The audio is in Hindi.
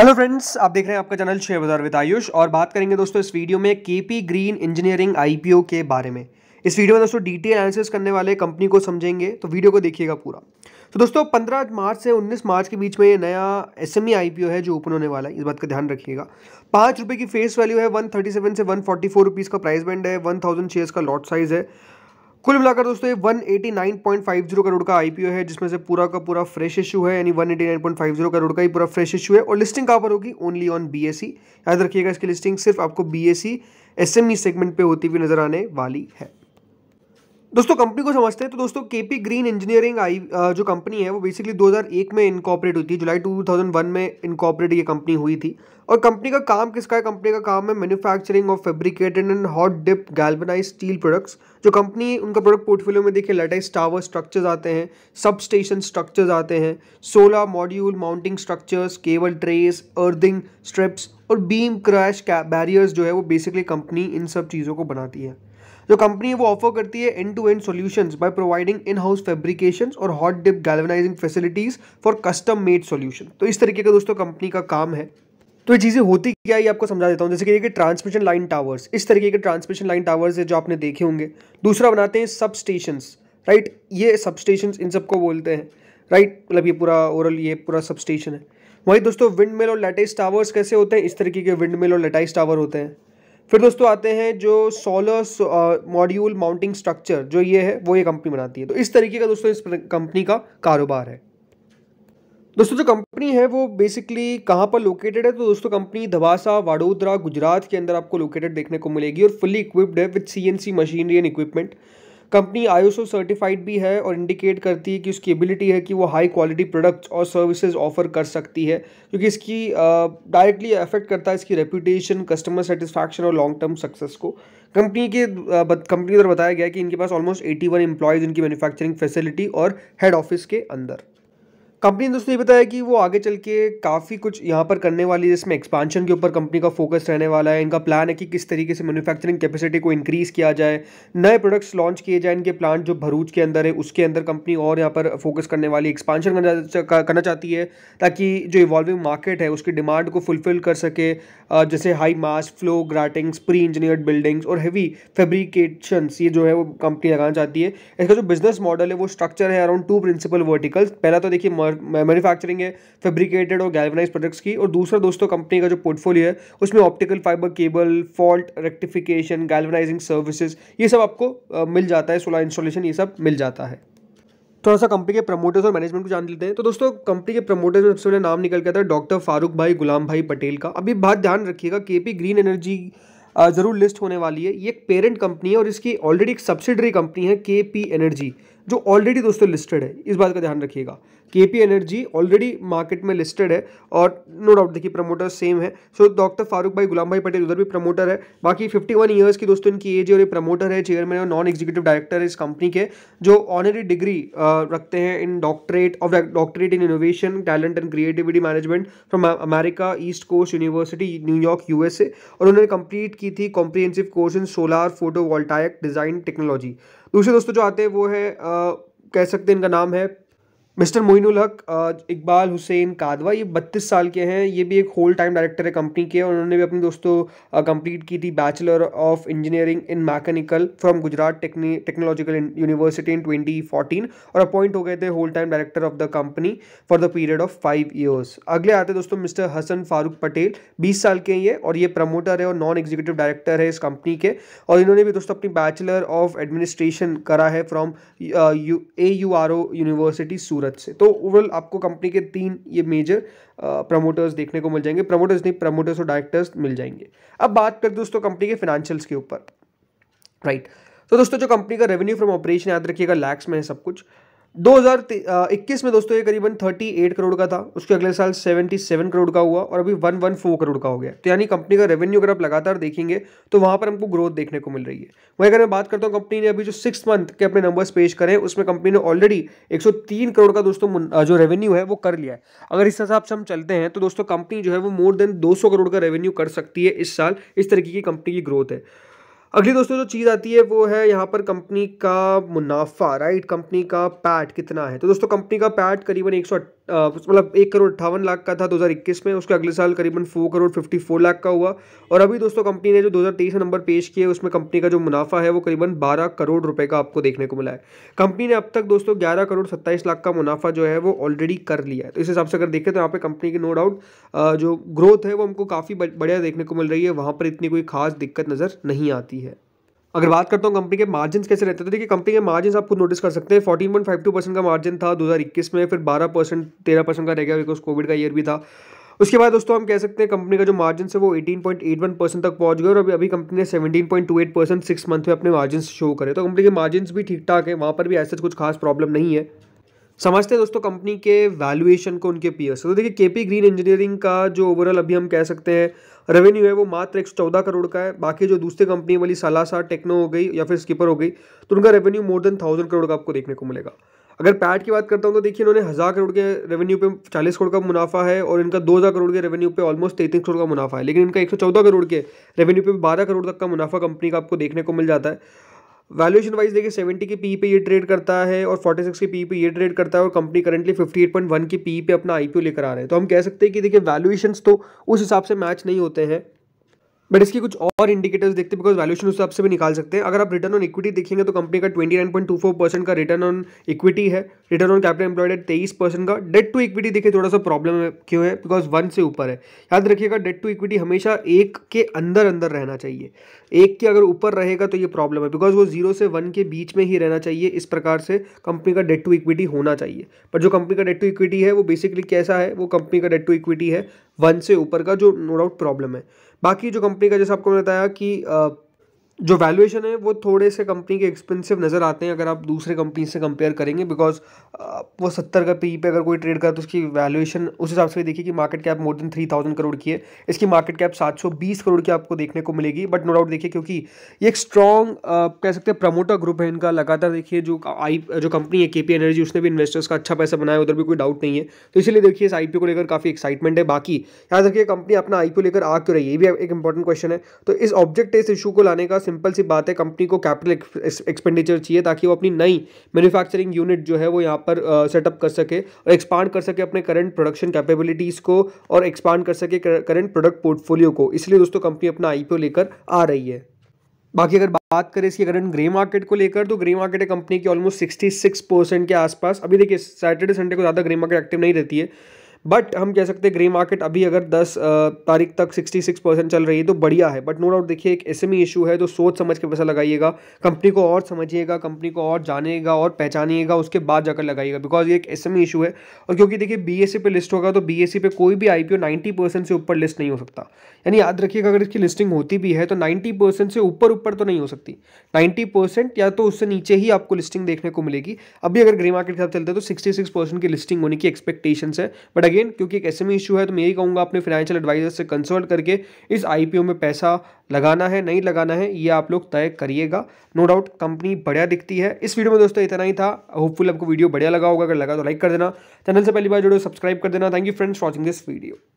हेलो फ्रेंड्स आप देख रहे हैं आपका चैनल शेयर बाजार विद आयुष और बात करेंगे दोस्तों इस वीडियो में केपी ग्रीन इंजीनियरिंग आईपीओ के बारे में इस वीडियो में दोस्तों डिटेल एनालिसिस करने वाले कंपनी को समझेंगे तो वीडियो को देखिएगा पूरा तो दोस्तों 15 मार्च से 19 मार्च के बीच में ये नया एस एम e है जो ओपन होने वाला है इस बात का ध्यान रखिएगा पाँच की फेस वैल्यू है वन से वन फोर्टी का प्राइस बैंड है वन थाउजेंड का लॉट साइज है कुल मिलाकर दोस्तों ये 189.50 करोड़ का आईपीओ है जिसमें से पूरा का पूरा फ्रेश इशू है यानी 189.50 करोड़ का ही पूरा फ्रेश इशू है और लिस्टिंग कहाँ पर होगी ओनली ऑन बीएसई याद रखिएगा इसकी लिस्टिंग सिर्फ आपको बीएसई एसएमई सेगमेंट पे होती हुई नजर आने वाली है दोस्तों कंपनी को समझते हैं तो दोस्तों केपी ग्रीन इंजीनियरिंग आई जो कंपनी है वो बेसिकली 2001 में इनकॉपरेट हुई थी जुलाई 2001 में इनकॉपरेट ये कंपनी हुई थी और कंपनी का काम किसका है कंपनी का काम है manufacturing of fabricated and hot dip galvanise steel products जो कंपनी उनका प्रोडक्ट पोर्टफोलियो में देखिए लेटेस्ट टावर स्ट्रक्चर्स आते हैं सब स्टेशन स्ट्रक्चर्स आते हैं solar module mounting structures cable trays earthing strips और बीम क्रैश बैरियर्स जो है वो बेसिकली कंपनी इन सब चीज़ों को बनाती है जो कंपनी है वो ऑफर करती है end to end solution by providing in house fabrication और hot dip galvanising facilities for custom made solution तो इस तरीके का दोस्तों कंपनी का काम है तो ये चीज़ें होती क्या ये आपको समझा देता हूँ जैसे कि ये ट्रांसमिशन लाइन टावर्स इस तरीके के ट्रांसमिशन लाइन टावर्स है जो आपने देखे होंगे दूसरा बनाते हैं सब स्टेशंस राइट ये सब स्टेशन इन सबको बोलते हैं राइट मतलब ये पूरा ओवरऑल ये पूरा सब स्टेशन है वही दोस्तों विंड मिल और लेटेस्ट टावर्स कैसे होते हैं इस तरीके के विंड मिल और लेटेस्ट टावर होते हैं फिर दोस्तों आते हैं जो सोलर मॉड्यूल माउंटिंग स्ट्रक्चर जो ये है वो ये कंपनी बनाती है तो इस तरीके का दोस्तों इस कंपनी का कारोबार है दोस्तों जो कंपनी है वो बेसिकली कहाँ पर लोकेटेड है तो दोस्तों कंपनी धवासा वडोदरा गुजरात के अंदर आपको लोकेटेड देखने को मिलेगी और फुली इक्विप्ड है with C machinery and equipment company ISO certified भी है और इंडिकेट करती है कि उसकी एबिलिटी है कि वो हाई क्वालिटी प्रोडक्ट्स और सर्विसेज ऑफर कर सकती है क्योंकि इसकी डायरेक्टली अफेक्ट करता है इसकी रेपूटेशन कस्टमर सेटिस्फैक्शन और लॉन्ग टर्म सक्सेस को कंपनी के कंपनी द्वारा बताया गया कि इनके पास ऑलमोस्ट एटी वन एम्प्लॉयज़ इनकी मैन्युफैक्चरिंग फैसिलिटी और हेड ऑफिस के अंदर कंपनी ने दोस्तों ये बताया कि वो आगे चल के काफ़ी कुछ यहाँ पर करने वाली है जिसमें एक्सपांशन के ऊपर कंपनी का फोकस रहने वाला है इनका प्लान है कि किस तरीके से मैन्युफैक्चरिंग कैपेसिटी को इंक्रीज़ किया जाए नए प्रोडक्ट्स लॉन्च किए जाए इनके प्लांट जो भरूच के अंदर है उसके अंदर कंपनी और यहाँ पर फोकस करने वाली एक्सपांशन करना करना चाहती है ताकि जो इवॉल्विंग मार्केट है उसकी डिमांड को फुलफिल कर सके जैसे high mass flow gratings pre engineered buildings और हैवी फेब्रिकेशंस ये जो है वो कंपनी लगाना चाहती है इसका जो बिजनेस मॉडल है वो स्ट्रक्चर है अराउंड टू प्रिंसिपल वर्टिकल्स पहला तो देखिए मैन्युफैक्चरिंग है फेब्रिकेटेड और गैल्वनाइज प्रोडक्ट्स की और दूसरा दोस्तों कंपनी का जो पोर्टफोलियो है उसमें optical fibre cable fault rectification galvanising services ये सब आपको मिल जाता है सोलर इंस्टॉलेशन ये सब मिल जाता है थोड़ा सा कंपनी के प्रमोटर्स और मैनेजमेंट को जान लेते हैं तो दोस्तों कंपनी के प्रमोटर्स में सबसे पहले नाम निकल गया था डॉक्टर फारूक भाई गुलाम भाई पटेल का अभी बात ध्यान रखिएगा केपी ग्रीन एनर्जी ज़रूर लिस्ट होने वाली है ये एक पेरेंट कंपनी है और इसकी ऑलरेडी एक सब्सिडरी कंपनी है के पी एनर्जी जो ऑलरेडी दोस्तों लिस्टेड है इस बात का ध्यान रखिएगा K P energy already market में लिस्टेड है और नो डाउट देखिए प्रमोटर सेम है सो डॉक्टर फारूक भाई गुलाम भाई पटेल उधर भी प्रमोटर है बाकी फिफ्टी वन ईयर्स की दोस्तों इनकी एज और ये प्रमोटर है चेयरमैन और नॉन एग्जीक्यूटिव डायरेक्टर है इस कंपनी के जो ऑनरी डिग्री रखते हैं in doctorate of doctorate in innovation talent and creativity management from America East Coast University New York USA और उन्होंने कंप्लीट की थी comprehensive course in solar photovoltaic design technology दूसरे दोस्तों जो आते हैं वो है आ, कह सकते हैं इनका नाम है मिस्टर मोइनुल हक इकबाल हुसैन कादवा ये बत्तीस साल के हैं ये भी एक होल टाइम डायरेक्टर है कंपनी के और उन्होंने भी अपने दोस्तों कंप्लीट की थी bachelor of engineering in mechanical from Gujarat techni technological university in 2014 और अपॉइंट हो गए थे whole time director of the company for the period of five years अगले आते दोस्तों मिस्टर हसन फारूक पटेल बीस साल के हैं ये और ये प्रमोटर है और नॉन एग्जीक्यूटिव डायरेक्टर है इस कंपनी के और इन्होंने भी दोस्तों अपनी बैचलर ऑफ एडमिनिस्ट्रेशन करा है from A U R O university Surat Surat से तो ओवरऑल आपको कंपनी के तीन ये मेजर प्रमोटर्स देखने को मिल जाएंगे प्रमोटर्स नहीं प्रमोटर्स और डायरेक्टर्स मिल जाएंगे अब बात करें दोस्तों कंपनी के फाइनेंशियल्स के ऊपर राइट तो दोस्तों जो कंपनी का रेवेन्यू फ्रॉम ऑपरेशन याद रखिएगा लैक्स में है सब कुछ 2021 में दोस्तों ये करीबन 38 करोड़ का था उसके अगले साल 77 करोड़ का हुआ और अभी 114 करोड़ का हो गया तो यानी कंपनी का रेवेन्यू अगर आप लगातार देखेंगे तो वहाँ पर हमको ग्रोथ देखने को मिल रही है वहीं अगर मैं बात करता हूँ कंपनी ने अभी जो सिक्स मंथ के अपने नंबर्स पेश करें उसमें कंपनी ने ऑलरेडी एक करोड़ का दोस्तों जो रेवेन्यू है वो कर लिया है अगर इस हिसाब से हम चलते हैं तो दोस्तों कंपनी जो है वो मोर देन दो करोड़ का रेवेन्यू कर सकती है इस साल इस तरीके की कंपनी की ग्रोथ है अगली दोस्तों जो चीज़ आती है वो है यहाँ पर कंपनी का मुनाफा राइट कंपनी का पैट कितना है तो दोस्तों कंपनी का पैट करीबन एक मतलब एक करोड़ अट्ठावन लाख का था 2021 में उसके अगले साल करीबन four crore fifty four lakh का हुआ और अभी दोस्तों कंपनी ने जो 2023 में नंबर पेश किए उसमें कंपनी का जो मुनाफा है वो करीबन 12 करोड़ रुपए का आपको देखने को मिला है कंपनी ने अब तक दोस्तों 11 करोड़ सत्ताईस लाख का मुनाफा जो है वो ऑलरेडी कर लिया है तो इस हिसाब से अगर देखें तो यहाँ पर कंपनी की नो डाउट जो ग्रोथ है वो हमको काफ़ी बढ़िया देखने को मिल रही है वहाँ पर इतनी कोई खास दिक्कत नज़र नहीं आती है अगर बात करता हूँ कंपनी के मार्जिन कैसे रहते थे तो देखिए कंपनी के मार्जिन आपको नोटिस कर सकते हैं fourteen point five two percent का मार्जिन था दो हज़ार इक्कीस में फिर बारह परसेंट तेरह परसेंट का रह गया बिकॉज कोविड का ईयर भी था उसके बाद दोस्तों हम कह सकते हैं कंपनी का जो मार्जिन है वो वन परसेंट तक पहुंच गए और अभी अभी कंपनी ने seventeen point two eight percent six month में अपने मार्जिन शो करे तो कंपनी के मार्जिन भी ठीक ठाक है वहाँ पर भी ऐसा कुछ खास प्रॉब्लम नहीं है समझते हैं दोस्तों कंपनी के वैल्यूएशन को उनके पीएस तो देखिए केपी ग्रीन इंजीनियरिंग का जो ओवरऑल अभी हम कह सकते हैं रेवेन्यू है वो मात्र एक चौदह करोड़ का है बाकी जो दूसरी कंपनी वाली सलासा टेक्नो हो गई या फिर स्कीपर हो गई तो उनका revenue more than thousand crore का आपको देखने को मिलेगा अगर पैट की बात करता हूँ तो देखिए इन्होंने हज़ार करोड़ के रेवेन्यू पे चालीस करोड़ का मुनाफा है और इनका दो हज़ार करोड़ के रेवेन्यू पे ऑलमोस्ट तैतीस करोड़ का मुनाफा है लेकिन इनका एक सौ चौदह करोड़ के रेवेन्यू पे बारह करोड़ तक का मुनाफा कंपनी का आपको देखने को मिल जाता है वैल्यूशन वाइज देखिए सेवेंटी के पी पे ये ट्रेड करता है और सिक्स के पी पे ये ट्रेड करता है और कंपनी currently fifty eight point one के पी पे अपना आईपीओ लेकर आ रहे हैं तो हम कह सकते हैं कि देखिए वैल्यूएशन तो उस हिसाब से मैच नहीं होते हैं बट इसके कुछ और इंडिकेटर्स देखते हैं बिकॉज वैल्यूशन उस हिसाब से भी निकाल सकते हैं अगर आप रिटर्न ऑन इक्विटी देखेंगे तो कंपनी का 29.24 परसेंट का रिटर्न ऑन इक्विटी है रिटर्न ऑन कैपिटल एम्प्लॉयड है तेईस परसेंट का डेट टू इक्विटी देखिए थोड़ा सा प्रॉब्लम है क्यों है बिकॉज वन से ऊपर है याद रखिएगा डेट टू इक्विटी हमेशा एक के अंदर अंदर रहना चाहिए एक के अगर ऊपर रहेगा तो ये प्रॉब्लम है बिकॉज वो जीरो से वन के बीच में ही रहना चाहिए इस प्रकार से कंपनी का डेट टू इक्विटी होना चाहिए पर जो कंपनी का डेट टू इक्विटी है वो बेसिकली कैसा है वो कंपनी का डेट टू इक्विटी है वन से ऊपर का जो नो डाउट प्रॉब्लम है बाकी जो कंपनी का जैसे आपको बताया कि जो वैल्यूएशन है वो थोड़े से कंपनी के एक्सपेंसिव नज़र आते हैं अगर आप दूसरे कंपनी से कंपेयर करेंगे बिकॉज वो सत्तर का पी पे अगर कोई ट्रेड करता तो उसकी वैल्यूएशन उस हिसाब से देखिए कि market cap more than three thousand crore की है इसकी मार्केट कैप सात सौ बीस करोड़ की आपको देखने को मिलेगी बट नो डाउट देखिए क्योंकि ये एक स्ट्रॉन्ग कह सकते हैं प्रमोटर ग्रुप है इनका लगातार देखिए जो आई जो कंपनी है के पी एनर्जी उसने भी इन्वेस्टर्स का अच्छा पैसा बनाया उधर भी कोई डाउट नहीं है तो इसीलिए देखिए इस आई पी को लेकर काफ़ी एक्साइटमेंट है बाकी याद रखिए कंपनी अपना आई लेकर आ क्यों रही है ये भी एक इंपॉर्टेंट क्वेश्चन है तो इस ऑब्जेक्ट इस इशू को लाने का सिंपल सी बात है कंपनी को कैपिटल एक्सपेंडिचर चाहिए ताकि वो अपनी नई मैन्युफैक्चरिंग यूनिट जो है वो यहाँ पर सेटअप कर सके और एक्सपांड कर सके अपने करंट प्रोडक्शन कैपेबिलिटीज़ को और एक्सपांड कर सके करंट प्रोडक्ट पोर्टफोलियो को इसलिए दोस्तों कंपनी अपना आईपीओ लेकर आ रही है बाकी अगर बात करें इसकी करंट ग्रे मार्केट को लेकर तो ग्रे मार्केट है कंपनी की ऑलमोस्ट सिक्सटी परसेंट के आसपास अभी देखिए सैटरडे संडे को ज़्यादा ग्रे मार्केट एक्टिव नहीं रहती है बट हम कह सकते हैं ग्रे मार्केट अभी अगर 10 तारीख तक 66 परसेंट चल रही है तो बढ़िया है बट नो डाउट देखिए एक एस इशू e है तो सोच समझ के पैसा लगाइएगा कंपनी को और समझिएगा कंपनी को और जानेगा और पहचानिएगा उसके बाद जाकर लगाइएगा बिकॉज ये एक एस इशू e है और क्योंकि देखिए बी एस सी पे लिस्ट होगा तो बी एस सी पे कोई भी आई पी ओ से ऊपर लिस्ट नहीं हो सकता यानी याद रखिएगा अगर इसकी लिस्टिंग होती भी है तो नाइन्टी से ऊपर ऊपर तो नहीं हो सकती नाइन्टी या तो उससे नीचे ही आपको लिस्टिंग देखने को मिलेगी अभी अगर ग्रे मार्केट के साथ चलते हैं तो सिक्सटी की लिस्टिंग होने की एक्सपेक्टेशन है बट अगेन क्योंकि एक में इशू e है तो मैं यही कहूँगा अपने फाइनेंशियल एडवाइजर से कंसल्ट करके इस आईपीओ में पैसा लगाना है नहीं लगाना है ये आप लोग तय करिएगा नो डाउट कंपनी बढ़िया दिखती है इस वीडियो में दोस्तों इतना ही था होपफुल आपको वीडियो बढ़िया लगा होगा अगर लगा तो लाइक कर देना चैनल से पहली बार जुड़े सब्सक्राइब कर देना thank you friends watching this video